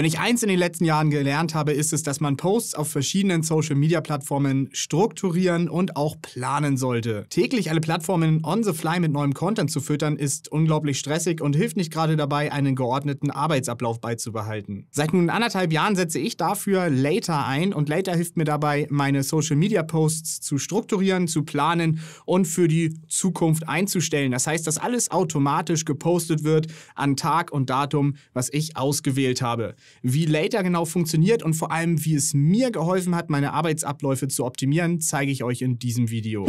Wenn ich eins in den letzten Jahren gelernt habe, ist es, dass man Posts auf verschiedenen Social-Media-Plattformen strukturieren und auch planen sollte. Täglich alle Plattformen on the fly mit neuem Content zu füttern, ist unglaublich stressig und hilft nicht gerade dabei, einen geordneten Arbeitsablauf beizubehalten. Seit nun anderthalb Jahren setze ich dafür Later ein und Later hilft mir dabei, meine Social-Media-Posts zu strukturieren, zu planen und für die Zukunft einzustellen. Das heißt, dass alles automatisch gepostet wird an Tag und Datum, was ich ausgewählt habe. Wie Later genau funktioniert und vor allem, wie es mir geholfen hat, meine Arbeitsabläufe zu optimieren, zeige ich euch in diesem Video.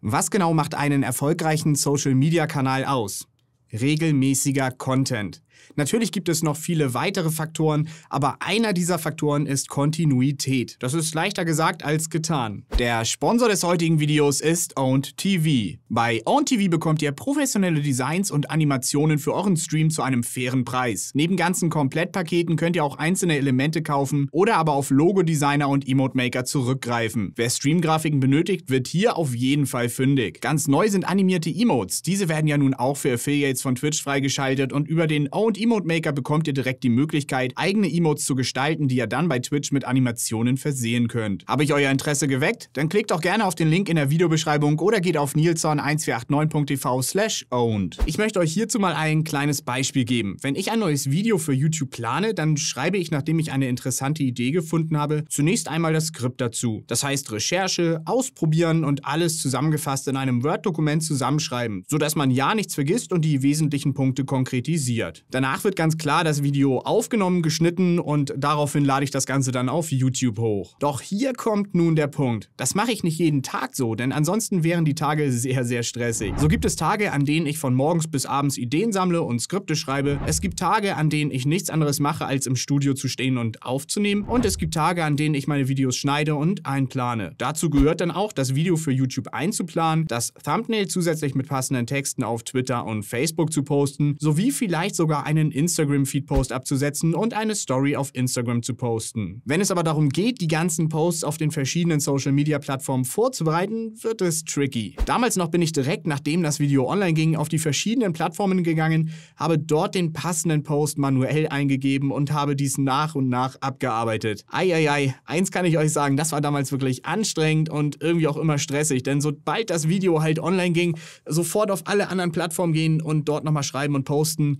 Was genau macht einen erfolgreichen Social-Media-Kanal aus? regelmäßiger Content. Natürlich gibt es noch viele weitere Faktoren, aber einer dieser Faktoren ist Kontinuität. Das ist leichter gesagt als getan. Der Sponsor des heutigen Videos ist OwnTV. Bei OwnTV bekommt ihr professionelle Designs und Animationen für euren Stream zu einem fairen Preis. Neben ganzen Komplettpaketen könnt ihr auch einzelne Elemente kaufen oder aber auf Logo-Designer und Emote-Maker zurückgreifen. Wer Streamgrafiken benötigt, wird hier auf jeden Fall fündig. Ganz neu sind animierte Emotes. Diese werden ja nun auch für Affiliates von Twitch freigeschaltet und über den Owned Emote Maker bekommt ihr direkt die Möglichkeit, eigene Emotes zu gestalten, die ihr dann bei Twitch mit Animationen versehen könnt. Habe ich euer Interesse geweckt? Dann klickt doch gerne auf den Link in der Videobeschreibung oder geht auf nilson 1489tv slash owned. Ich möchte euch hierzu mal ein kleines Beispiel geben. Wenn ich ein neues Video für YouTube plane, dann schreibe ich, nachdem ich eine interessante Idee gefunden habe, zunächst einmal das Skript dazu. Das heißt Recherche, Ausprobieren und alles zusammengefasst in einem Word-Dokument zusammenschreiben, sodass man ja nichts vergisst und die wesentlichen Punkte konkretisiert. Danach wird ganz klar das Video aufgenommen, geschnitten und daraufhin lade ich das Ganze dann auf YouTube hoch. Doch hier kommt nun der Punkt. Das mache ich nicht jeden Tag so, denn ansonsten wären die Tage sehr, sehr stressig. So gibt es Tage, an denen ich von morgens bis abends Ideen sammle und Skripte schreibe. Es gibt Tage, an denen ich nichts anderes mache, als im Studio zu stehen und aufzunehmen. Und es gibt Tage, an denen ich meine Videos schneide und einplane. Dazu gehört dann auch, das Video für YouTube einzuplanen, das Thumbnail zusätzlich mit passenden Texten auf Twitter und Facebook Facebook zu posten, sowie vielleicht sogar einen Instagram-Feed-Post abzusetzen und eine Story auf Instagram zu posten. Wenn es aber darum geht, die ganzen Posts auf den verschiedenen Social-Media-Plattformen vorzubereiten, wird es tricky. Damals noch bin ich direkt, nachdem das Video online ging, auf die verschiedenen Plattformen gegangen, habe dort den passenden Post manuell eingegeben und habe dies nach und nach abgearbeitet. Eieiei, eins kann ich euch sagen, das war damals wirklich anstrengend und irgendwie auch immer stressig, denn sobald das Video halt online ging, sofort auf alle anderen Plattformen gehen und dort nochmal schreiben und posten.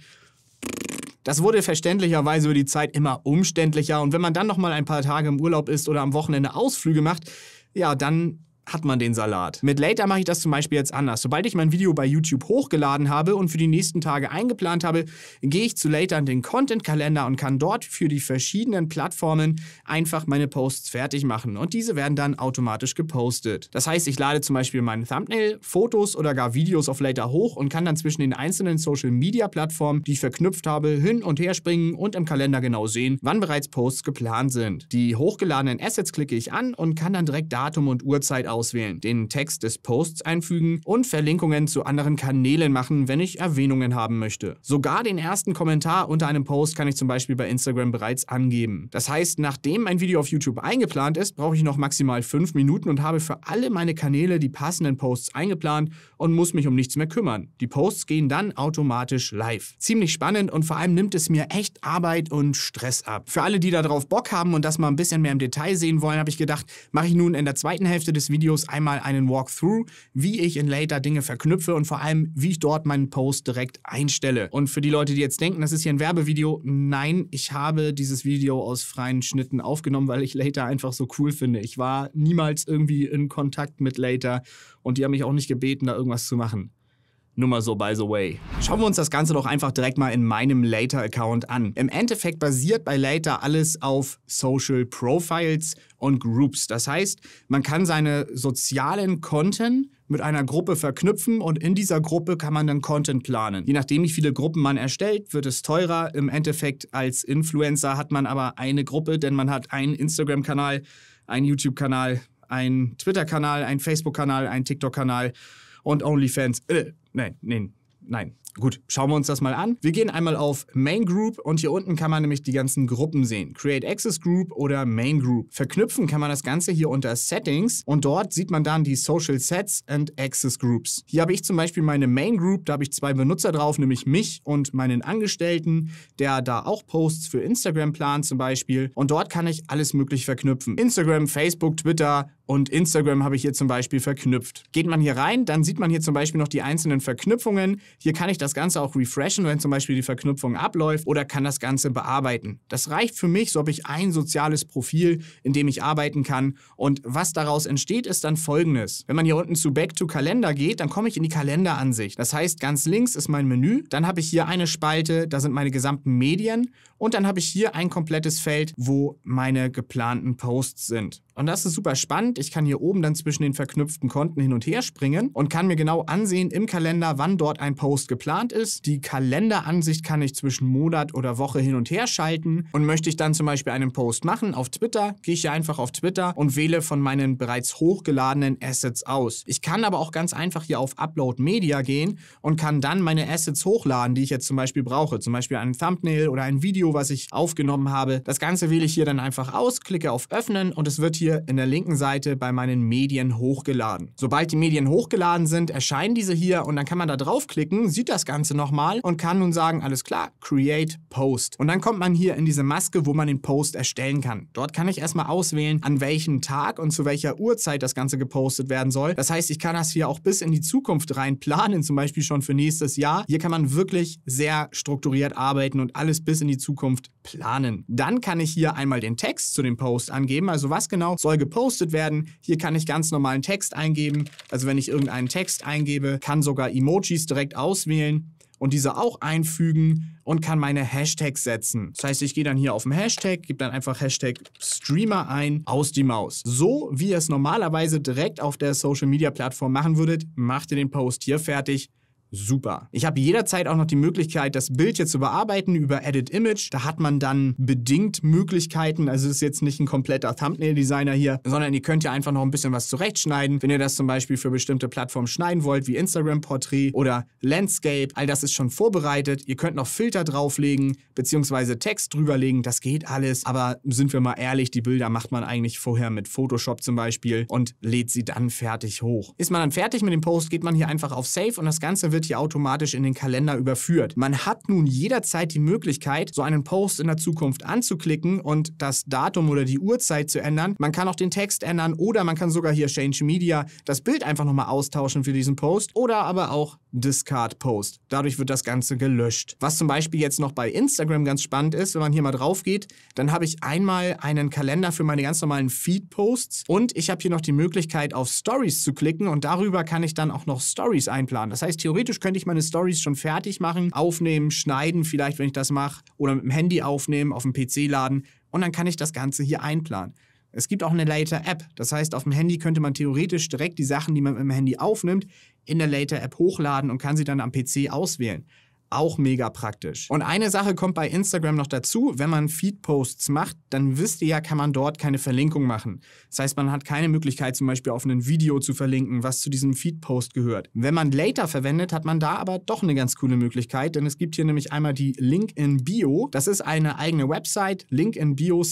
Das wurde verständlicherweise über die Zeit immer umständlicher und wenn man dann nochmal ein paar Tage im Urlaub ist oder am Wochenende Ausflüge macht, ja, dann hat man den Salat. Mit Later mache ich das zum Beispiel jetzt anders. Sobald ich mein Video bei YouTube hochgeladen habe und für die nächsten Tage eingeplant habe, gehe ich zu Later in den Content-Kalender und kann dort für die verschiedenen Plattformen einfach meine Posts fertig machen und diese werden dann automatisch gepostet. Das heißt, ich lade zum Beispiel meinen Thumbnail, Fotos oder gar Videos auf Later hoch und kann dann zwischen den einzelnen Social-Media-Plattformen, die ich verknüpft habe, hin und her springen und im Kalender genau sehen, wann bereits Posts geplant sind. Die hochgeladenen Assets klicke ich an und kann dann direkt Datum und Uhrzeit auswählen auswählen, den Text des Posts einfügen und Verlinkungen zu anderen Kanälen machen, wenn ich Erwähnungen haben möchte. Sogar den ersten Kommentar unter einem Post kann ich zum Beispiel bei Instagram bereits angeben. Das heißt, nachdem mein Video auf YouTube eingeplant ist, brauche ich noch maximal 5 Minuten und habe für alle meine Kanäle die passenden Posts eingeplant und muss mich um nichts mehr kümmern. Die Posts gehen dann automatisch live. Ziemlich spannend und vor allem nimmt es mir echt Arbeit und Stress ab. Für alle, die darauf Bock haben und das mal ein bisschen mehr im Detail sehen wollen, habe ich gedacht, mache ich nun in der zweiten Hälfte des Videos Videos einmal einen Walkthrough, wie ich in Later Dinge verknüpfe und vor allem, wie ich dort meinen Post direkt einstelle. Und für die Leute, die jetzt denken, das ist hier ein Werbevideo, nein, ich habe dieses Video aus freien Schnitten aufgenommen, weil ich Later einfach so cool finde. Ich war niemals irgendwie in Kontakt mit Later und die haben mich auch nicht gebeten, da irgendwas zu machen. Nur mal so by the way. Schauen wir uns das Ganze doch einfach direkt mal in meinem Later-Account an. Im Endeffekt basiert bei Later alles auf Social Profiles und Groups. Das heißt, man kann seine sozialen Konten mit einer Gruppe verknüpfen und in dieser Gruppe kann man dann Content planen. Je nachdem, wie viele Gruppen man erstellt, wird es teurer. Im Endeffekt als Influencer hat man aber eine Gruppe, denn man hat einen Instagram-Kanal, einen YouTube-Kanal, einen Twitter-Kanal, einen Facebook-Kanal, einen TikTok-Kanal und OnlyFans. Äh, nein, nein, nein. Gut, schauen wir uns das mal an. Wir gehen einmal auf Main Group und hier unten kann man nämlich die ganzen Gruppen sehen. Create Access Group oder Main Group. Verknüpfen kann man das Ganze hier unter Settings und dort sieht man dann die Social Sets and Access Groups. Hier habe ich zum Beispiel meine Main Group, da habe ich zwei Benutzer drauf, nämlich mich und meinen Angestellten, der da auch Posts für Instagram plant zum Beispiel. Und dort kann ich alles möglich verknüpfen. Instagram, Facebook, Twitter, und Instagram habe ich hier zum Beispiel verknüpft. Geht man hier rein, dann sieht man hier zum Beispiel noch die einzelnen Verknüpfungen. Hier kann ich das das Ganze auch refreshen, wenn zum Beispiel die Verknüpfung abläuft oder kann das Ganze bearbeiten. Das reicht für mich, so habe ich ein soziales Profil, in dem ich arbeiten kann. Und was daraus entsteht, ist dann folgendes. Wenn man hier unten zu Back to Kalender geht, dann komme ich in die Kalenderansicht. Das heißt, ganz links ist mein Menü, dann habe ich hier eine Spalte, da sind meine gesamten Medien und dann habe ich hier ein komplettes Feld, wo meine geplanten Posts sind. Und das ist super spannend. Ich kann hier oben dann zwischen den verknüpften Konten hin und her springen und kann mir genau ansehen im Kalender, wann dort ein Post geplant ist. Die Kalenderansicht kann ich zwischen Monat oder Woche hin und her schalten. Und möchte ich dann zum Beispiel einen Post machen auf Twitter, gehe ich hier einfach auf Twitter und wähle von meinen bereits hochgeladenen Assets aus. Ich kann aber auch ganz einfach hier auf Upload Media gehen und kann dann meine Assets hochladen, die ich jetzt zum Beispiel brauche. Zum Beispiel einen Thumbnail oder ein Video, was ich aufgenommen habe. Das Ganze wähle ich hier dann einfach aus, klicke auf Öffnen und es wird hier hier in der linken Seite bei meinen Medien hochgeladen. Sobald die Medien hochgeladen sind, erscheinen diese hier und dann kann man da draufklicken, sieht das Ganze nochmal und kann nun sagen, alles klar, Create Post. Und dann kommt man hier in diese Maske, wo man den Post erstellen kann. Dort kann ich erstmal auswählen, an welchem Tag und zu welcher Uhrzeit das Ganze gepostet werden soll. Das heißt, ich kann das hier auch bis in die Zukunft rein planen, zum Beispiel schon für nächstes Jahr. Hier kann man wirklich sehr strukturiert arbeiten und alles bis in die Zukunft planen. Dann kann ich hier einmal den Text zu dem Post angeben, also was genau soll gepostet werden. Hier kann ich ganz normalen Text eingeben. Also wenn ich irgendeinen Text eingebe, kann sogar Emojis direkt auswählen und diese auch einfügen und kann meine Hashtags setzen. Das heißt, ich gehe dann hier auf den Hashtag, gebe dann einfach Hashtag Streamer ein, aus die Maus. So wie ihr es normalerweise direkt auf der Social Media Plattform machen würdet, macht ihr den Post hier fertig, super. Ich habe jederzeit auch noch die Möglichkeit, das Bild hier zu bearbeiten über Edit Image. Da hat man dann bedingt Möglichkeiten. Also es ist jetzt nicht ein kompletter Thumbnail-Designer hier, sondern ihr könnt ja einfach noch ein bisschen was zurechtschneiden. Wenn ihr das zum Beispiel für bestimmte Plattformen schneiden wollt, wie instagram Portrait oder Landscape, all das ist schon vorbereitet. Ihr könnt noch Filter drauflegen, beziehungsweise Text drüberlegen. Das geht alles. Aber sind wir mal ehrlich, die Bilder macht man eigentlich vorher mit Photoshop zum Beispiel und lädt sie dann fertig hoch. Ist man dann fertig mit dem Post, geht man hier einfach auf Save und das Ganze wird wird hier automatisch in den Kalender überführt. Man hat nun jederzeit die Möglichkeit, so einen Post in der Zukunft anzuklicken und das Datum oder die Uhrzeit zu ändern. Man kann auch den Text ändern oder man kann sogar hier Change Media das Bild einfach nochmal austauschen für diesen Post oder aber auch Discard Post. Dadurch wird das Ganze gelöscht. Was zum Beispiel jetzt noch bei Instagram ganz spannend ist, wenn man hier mal drauf geht, dann habe ich einmal einen Kalender für meine ganz normalen Feed-Posts und ich habe hier noch die Möglichkeit auf Stories zu klicken und darüber kann ich dann auch noch Stories einplanen. Das heißt, theoretisch theoretisch könnte ich meine Stories schon fertig machen, aufnehmen, schneiden vielleicht, wenn ich das mache, oder mit dem Handy aufnehmen, auf dem PC laden und dann kann ich das Ganze hier einplanen. Es gibt auch eine Later App. Das heißt, auf dem Handy könnte man theoretisch direkt die Sachen, die man mit dem Handy aufnimmt, in der Later App hochladen und kann sie dann am PC auswählen auch mega praktisch. Und eine Sache kommt bei Instagram noch dazu, wenn man Feed-Posts macht, dann wisst ihr ja, kann man dort keine Verlinkung machen. Das heißt, man hat keine Möglichkeit zum Beispiel auf ein Video zu verlinken, was zu diesem Feed-Post gehört. Wenn man Later verwendet, hat man da aber doch eine ganz coole Möglichkeit, denn es gibt hier nämlich einmal die Link in Bio. Das ist eine eigene Website, Link in Bio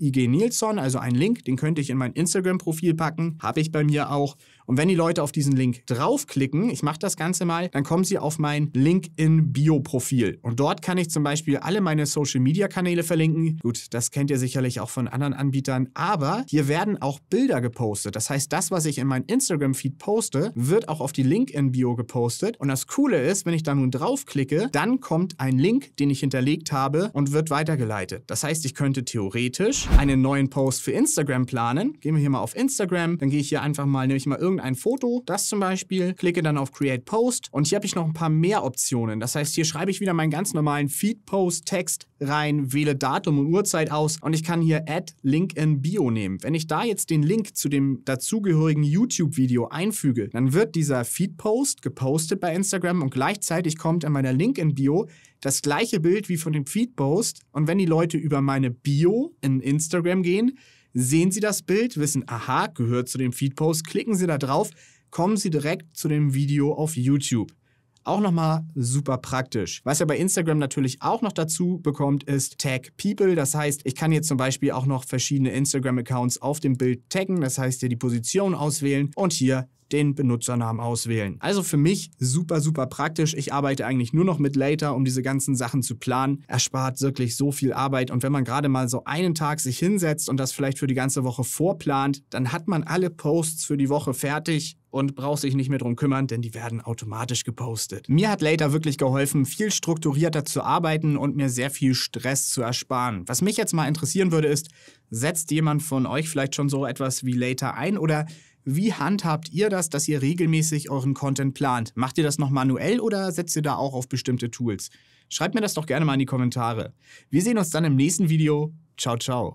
IG Nilsson, also einen Link, den könnte ich in mein Instagram-Profil packen, habe ich bei mir auch. Und wenn die Leute auf diesen Link draufklicken, ich mache das Ganze mal, dann kommen sie auf mein Link in bio profil Und dort kann ich zum Beispiel alle meine Social-Media-Kanäle verlinken. Gut, das kennt ihr sicherlich auch von anderen Anbietern, aber hier werden auch Bilder gepostet. Das heißt, das, was ich in mein Instagram-Feed poste, wird auch auf die Link in bio gepostet. Und das Coole ist, wenn ich da nun draufklicke, dann kommt ein Link, den ich hinterlegt habe und wird weitergeleitet. Das heißt, ich könnte theoretisch einen neuen Post für Instagram planen. Gehen wir hier mal auf Instagram, dann gehe ich hier einfach mal, nehme ich mal irgendein Foto, das zum Beispiel, klicke dann auf Create Post und hier habe ich noch ein paar mehr Optionen. Das heißt, hier schreibe ich wieder meinen ganz normalen Feed-Post-Text rein, wähle Datum und Uhrzeit aus und ich kann hier Add Link in Bio nehmen. Wenn ich da jetzt den Link zu dem dazugehörigen YouTube-Video einfüge, dann wird dieser Feed-Post gepostet bei Instagram und gleichzeitig kommt in meiner Link in Bio das gleiche Bild wie von dem Feed-Post. Und wenn die Leute über meine Bio in Instagram gehen, sehen sie das Bild, wissen, aha, gehört zu dem Feed-Post, klicken sie da drauf, kommen sie direkt zu dem Video auf YouTube auch nochmal super praktisch. Was ihr bei Instagram natürlich auch noch dazu bekommt, ist Tag People. Das heißt, ich kann jetzt zum Beispiel auch noch verschiedene Instagram-Accounts auf dem Bild taggen. Das heißt, hier die Position auswählen und hier den Benutzernamen auswählen. Also für mich super, super praktisch. Ich arbeite eigentlich nur noch mit Later, um diese ganzen Sachen zu planen. Erspart wirklich so viel Arbeit. Und wenn man gerade mal so einen Tag sich hinsetzt und das vielleicht für die ganze Woche vorplant, dann hat man alle Posts für die Woche fertig und brauchst dich nicht mehr drum kümmern, denn die werden automatisch gepostet. Mir hat Later wirklich geholfen, viel strukturierter zu arbeiten und mir sehr viel Stress zu ersparen. Was mich jetzt mal interessieren würde, ist, setzt jemand von euch vielleicht schon so etwas wie Later ein oder wie handhabt ihr das, dass ihr regelmäßig euren Content plant? Macht ihr das noch manuell oder setzt ihr da auch auf bestimmte Tools? Schreibt mir das doch gerne mal in die Kommentare. Wir sehen uns dann im nächsten Video. Ciao, ciao.